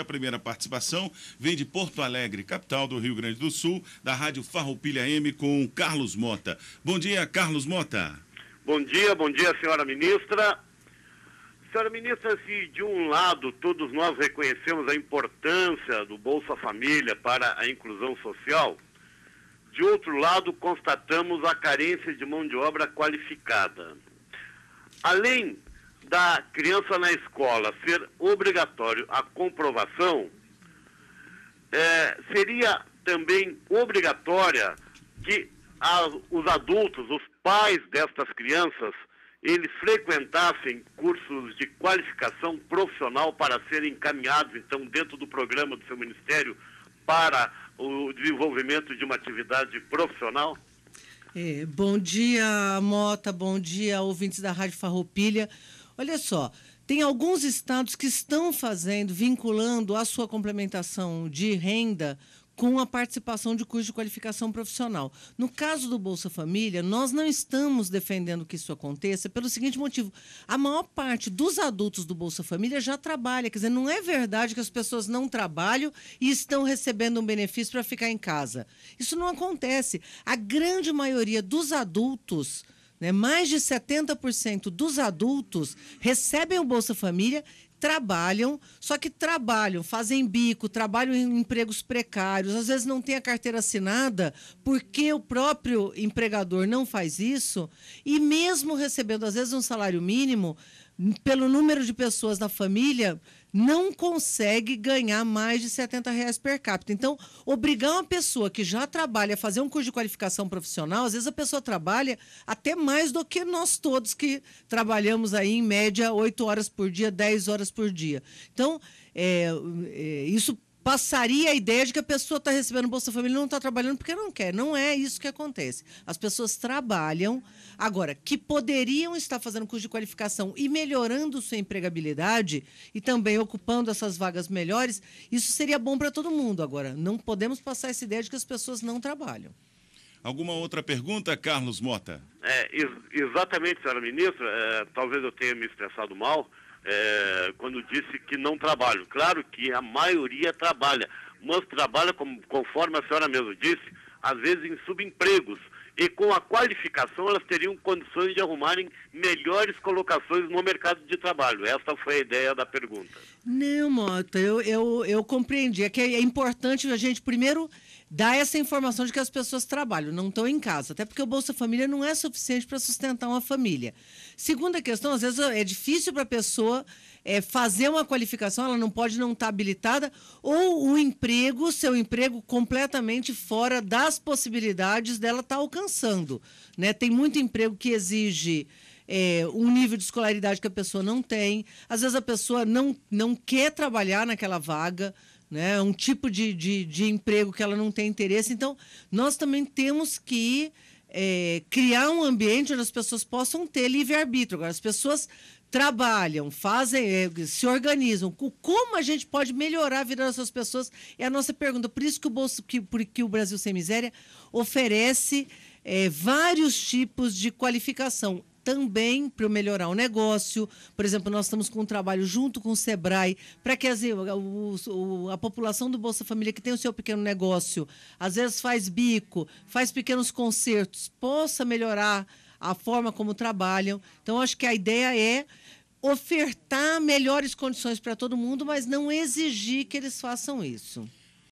A primeira participação vem de Porto Alegre, capital do Rio Grande do Sul, da Rádio Farroupilha M com Carlos Mota. Bom dia, Carlos Mota. Bom dia, bom dia, senhora ministra. Senhora ministra, se de um lado todos nós reconhecemos a importância do Bolsa Família para a inclusão social, de outro lado constatamos a carência de mão de obra qualificada. Além da criança na escola ser obrigatório a comprovação, é, seria também obrigatória que a, os adultos, os pais destas crianças, eles frequentassem cursos de qualificação profissional para serem encaminhados, então, dentro do programa do seu ministério para o desenvolvimento de uma atividade profissional? É, bom dia, Mota, bom dia, ouvintes da Rádio Farroupilha. Olha só, tem alguns estados que estão fazendo, vinculando a sua complementação de renda com a participação de curso de qualificação profissional. No caso do Bolsa Família, nós não estamos defendendo que isso aconteça pelo seguinte motivo: a maior parte dos adultos do Bolsa Família já trabalha, quer dizer, não é verdade que as pessoas não trabalham e estão recebendo um benefício para ficar em casa. Isso não acontece. A grande maioria dos adultos né? Mais de 70% dos adultos recebem o Bolsa Família trabalham, só que trabalham, fazem bico, trabalham em empregos precários, às vezes não tem a carteira assinada, porque o próprio empregador não faz isso, e mesmo recebendo, às vezes, um salário mínimo, pelo número de pessoas na família, não consegue ganhar mais de 70 reais per capita. Então, obrigar uma pessoa que já trabalha a fazer um curso de qualificação profissional, às vezes a pessoa trabalha até mais do que nós todos que trabalhamos aí, em média, 8 horas por dia, 10 horas por dia. Então, é, é, isso passaria a ideia de que a pessoa está recebendo Bolsa Família e não está trabalhando porque não quer. Não é isso que acontece. As pessoas trabalham. Agora, que poderiam estar fazendo curso de qualificação e melhorando sua empregabilidade e também ocupando essas vagas melhores, isso seria bom para todo mundo. Agora, não podemos passar essa ideia de que as pessoas não trabalham. Alguma outra pergunta, Carlos Mota? É, ex exatamente, senhora ministra. É, talvez eu tenha me expressado mal, é, quando disse que não trabalham. Claro que a maioria trabalha, mas trabalha, como, conforme a senhora mesmo disse, às vezes em subempregos e com a qualificação elas teriam condições de arrumarem melhores colocações no mercado de trabalho. Essa foi a ideia da pergunta. Não, Mota, eu, eu, eu compreendi. É que é importante a gente primeiro dar essa informação de que as pessoas trabalham, não estão em casa. Até porque o Bolsa Família não é suficiente para sustentar uma família. Segunda questão, às vezes é difícil para a pessoa é, fazer uma qualificação, ela não pode não estar tá habilitada, ou o emprego, seu emprego completamente fora das possibilidades dela estar tá alcançando alcançando. Né? Tem muito emprego que exige é, um nível de escolaridade que a pessoa não tem. Às vezes a pessoa não, não quer trabalhar naquela vaga, né? É um tipo de, de, de emprego que ela não tem interesse. Então, nós também temos que é, criar um ambiente onde as pessoas possam ter livre-arbítrio. Agora, as pessoas trabalham, fazem, é, se organizam. Como a gente pode melhorar a vida dessas pessoas é a nossa pergunta. Por isso que o, Bolso, que, que o Brasil Sem Miséria oferece é, vários tipos de qualificação também para melhorar o negócio. Por exemplo, nós estamos com um trabalho junto com o Sebrae para que as, o, a população do Bolsa Família que tem o seu pequeno negócio, às vezes faz bico, faz pequenos concertos, possa melhorar a forma como trabalham. Então, acho que a ideia é ofertar melhores condições para todo mundo, mas não exigir que eles façam isso.